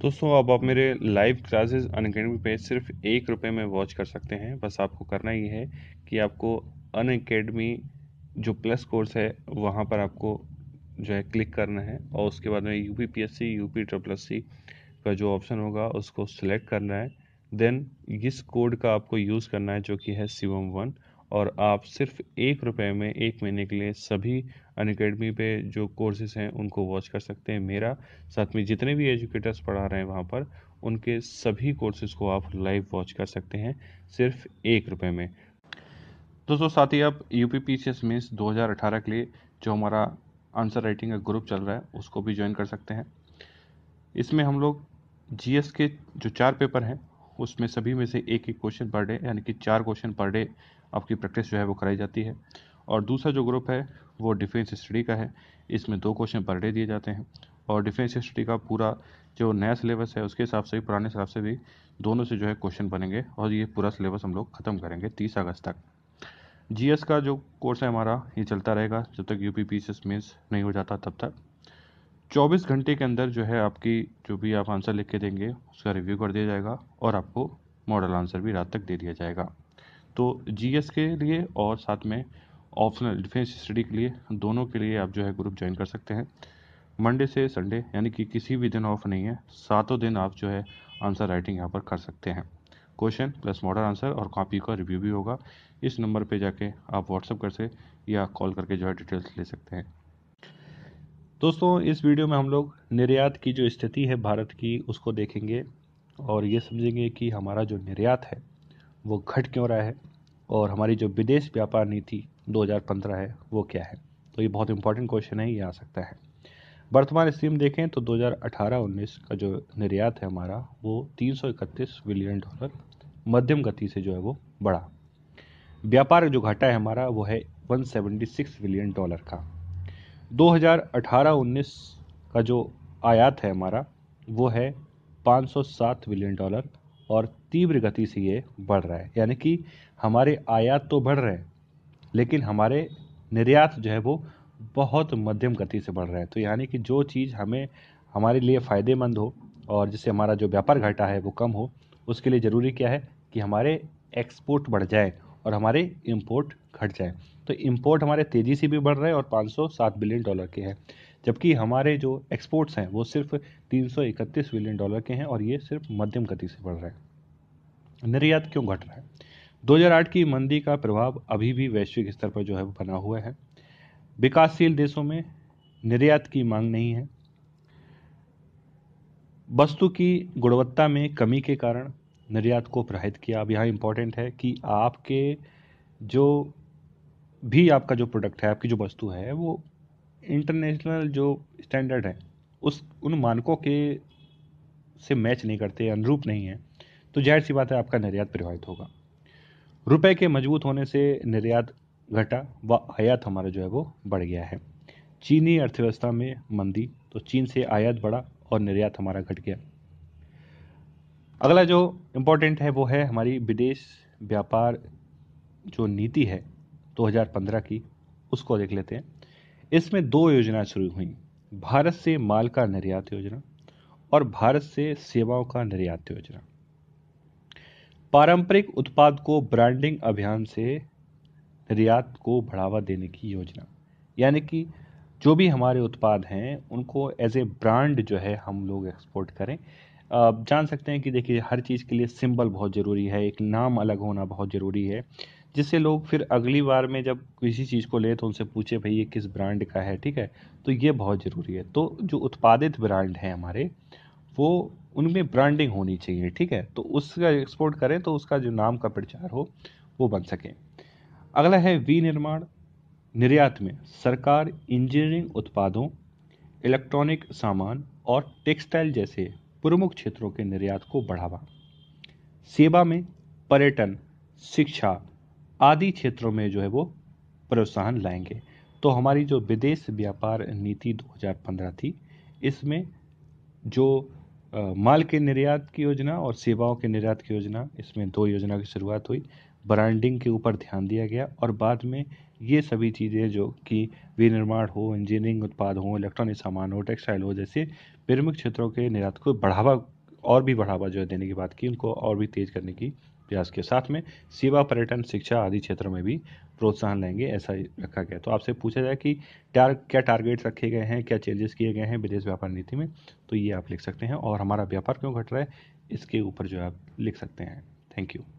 दोस्तों अब आप मेरे लाइव क्लासेस अनकेडमी पे सिर्फ एक रुपये में वॉच कर सकते हैं बस आपको करना ये है कि आपको अन अकेडमी जो प्लस कोर्स है वहाँ पर आपको जो है क्लिक करना है और उसके बाद में U P P S C U P triple S C का जो ऑप्शन होगा उसको सिलेक्ट करना है देन इस कोड का आपको यूज़ करना है जो कि है शिवम वन और आप सिर्फ एक रुपये में एक महीने के लिए सभी अन अकेडमी पे जो कोर्सेज हैं उनको वॉच कर सकते हैं मेरा साथ में जितने भी एजुकेटर्स पढ़ा रहे हैं वहाँ पर उनके सभी कोर्सेज को आप लाइव वॉच कर सकते हैं सिर्फ एक रुपये में दोस्तों साथ ही आप U P P C S means दो हज़ार अठारह के लिए जो हमारा आंसर राइटिंग का ग्रुप चल रहा है उसको भी ज्वाइन कर सकते हैं इसमें हम लोग जी एस के जो चार पेपर हैं उसमें सभी में से एक एक क्वेश्चन पर डे यानी कि चार क्वेश्चन पर डे आपकी प्रैक्टिस जो है वो कराई जाती है और दूसरा जो ग्रुप है वो डिफेंस स्टडी का है इसमें दो क्वेश्चन पर डे दिए जाते हैं और डिफेंस स्टडी का पूरा जो नया सिलेबस है उसके हिसाब से भी पुराने हिसाब से भी दोनों से जो है क्वेश्चन बनेंगे और ये पूरा सिलेबस हम लोग ख़त्म करेंगे तीस अगस्त तक जीएस का जो कोर्स है हमारा ये चलता रहेगा जब तक यू पी पी मेंस नहीं हो जाता तब तक चौबीस घंटे के अंदर जो है आपकी जो भी आप आंसर लिख के देंगे उसका रिव्यू कर दिया जाएगा और आपको मॉडल आंसर भी रात तक दे दिया जाएगा तो जी के लिए और साथ में ऑप्शनल डिफेंस स्टडी के लिए दोनों के लिए आप जो है ग्रुप ज्वाइन कर सकते हैं मंडे से संडे यानी कि किसी भी दिन ऑफ नहीं है सातों दिन आप जो है आंसर राइटिंग यहाँ पर कर सकते हैं क्वेश्चन प्लस मॉडल आंसर और कॉपी का रिव्यू भी होगा इस नंबर पे जाके आप व्हाट्सअप कर से या कॉल करके जो है डिटेल्स ले सकते हैं दोस्तों इस वीडियो में हम लोग निर्यात की जो स्थिति है भारत की उसको देखेंगे और ये समझेंगे कि हमारा जो निर्यात है वो घट क्यों रहा है और हमारी जो विदेश व्यापार नीति 2015 है वो क्या है तो ये बहुत इंपॉर्टेंट क्वेश्चन है ये आ सकता है वर्तमान स्कीम देखें तो 2018-19 का जो निर्यात है हमारा वो तीन बिलियन डॉलर मध्यम गति से जो है वो बढ़ा व्यापार जो घटा है हमारा वो है 176 बिलियन डॉलर का 2018-19 का जो आयात है हमारा वो है 507 बिलियन डॉलर और तीव्र गति से ये बढ़ रहा है यानी कि हमारे आयात तो बढ़ रहे हैं लेकिन हमारे निर्यात जो है वो बहुत मध्यम गति से बढ़ रहे हैं तो यानी कि जो चीज़ हमें हमारे लिए फ़ायदेमंद हो और जिससे हमारा जो व्यापार घाटा है वो कम हो उसके लिए ज़रूरी क्या है कि हमारे एक्सपोर्ट बढ़ जाए और हमारे इम्पोर्ट घट जाए तो इम्पोर्ट हमारे तेज़ी से भी बढ़ रहे हैं और 507 बिलियन डॉलर के हैं जबकि हमारे जो एक्सपोर्ट्स हैं वो सिर्फ 331 बिलियन डॉलर के हैं और ये सिर्फ मध्यम गति से बढ़ रहे हैं निर्यात क्यों घट रहा है 2008 की मंदी का प्रभाव अभी भी वैश्विक स्तर पर जो है वो बना हुआ है विकासशील देशों में निर्यात की मांग नहीं है वस्तु की गुणवत्ता में कमी के कारण निर्यात को प्रोत्साहित किया अब यहाँ इम्पोर्टेंट है कि आपके जो भी आपका जो प्रोडक्ट है आपकी जो वस्तु है वो इंटरनेशनल जो स्टैंडर्ड है उस उन मानकों के से मैच नहीं करते अनुरूप नहीं है तो जाहिर सी बात है आपका निर्यात प्रभावित होगा रुपए के मजबूत होने से निर्यात घटा व आयात हमारा जो है वो बढ़ गया है चीनी अर्थव्यवस्था में मंदी तो चीन से आयात बढ़ा और निर्यात हमारा घट गया अगला जो इम्पोर्टेंट है वो है हमारी विदेश व्यापार जो नीति है 2015 की उसको देख लेते हैं इसमें दो योजनाएं शुरू हुई भारत से माल का निर्यात योजना और भारत से सेवाओं का निर्यात योजना पारंपरिक उत्पाद को ब्रांडिंग अभियान से निर्यात को बढ़ावा देने की योजना यानी कि जो भी हमारे उत्पाद हैं उनको एज ए ब्रांड जो है हम लोग एक्सपोर्ट करें आप जान सकते हैं कि देखिए हर चीज़ के लिए सिंबल बहुत ज़रूरी है एक नाम अलग होना बहुत ज़रूरी है जिससे लोग फिर अगली बार में जब किसी चीज़ को ले तो उनसे पूछे भाई ये किस ब्रांड का है ठीक है तो ये बहुत ज़रूरी है तो जो उत्पादित ब्रांड हैं हमारे वो उनमें ब्रांडिंग होनी चाहिए ठीक है तो उसका एक्सपोर्ट करें तो उसका जो नाम का प्रचार हो वो बन सके अगला है विनिर्माण निर्यात में सरकार इंजीनियरिंग उत्पादों इलेक्ट्रॉनिक सामान और टेक्सटाइल जैसे प्रमुख क्षेत्रों के निर्यात को बढ़ावा सेवा में पर्यटन शिक्षा आदि क्षेत्रों में जो है वो प्रोत्साहन लाएंगे तो हमारी जो विदेश व्यापार नीति 2015 थी इसमें जो माल के निर्यात की योजना और सेवाओं के निर्यात की योजना इसमें दो योजना की शुरुआत हुई ब्रांडिंग के ऊपर ध्यान दिया गया और बाद में ये सभी चीज़ें जो कि विनिर्माण हो इंजीनियरिंग उत्पाद हो इलेक्ट्रॉनिक सामान हो टेक्सटाइल हो जैसे प्रमुख क्षेत्रों के निर्यात को बढ़ावा और भी बढ़ावा जो है देने की बात की उनको और भी तेज़ करने की प्रयास के साथ में सेवा पर्यटन शिक्षा आदि क्षेत्रों में भी प्रोत्साहन लेंगे ऐसा रखा गया तो आपसे पूछा जाए कि टार, क्या टारगेट्स रखे गए हैं क्या चेंजेस किए गए हैं विदेश व्यापार नीति में तो ये आप लिख सकते हैं और हमारा व्यापार क्यों घट रहा है इसके ऊपर जो आप लिख सकते हैं थैंक यू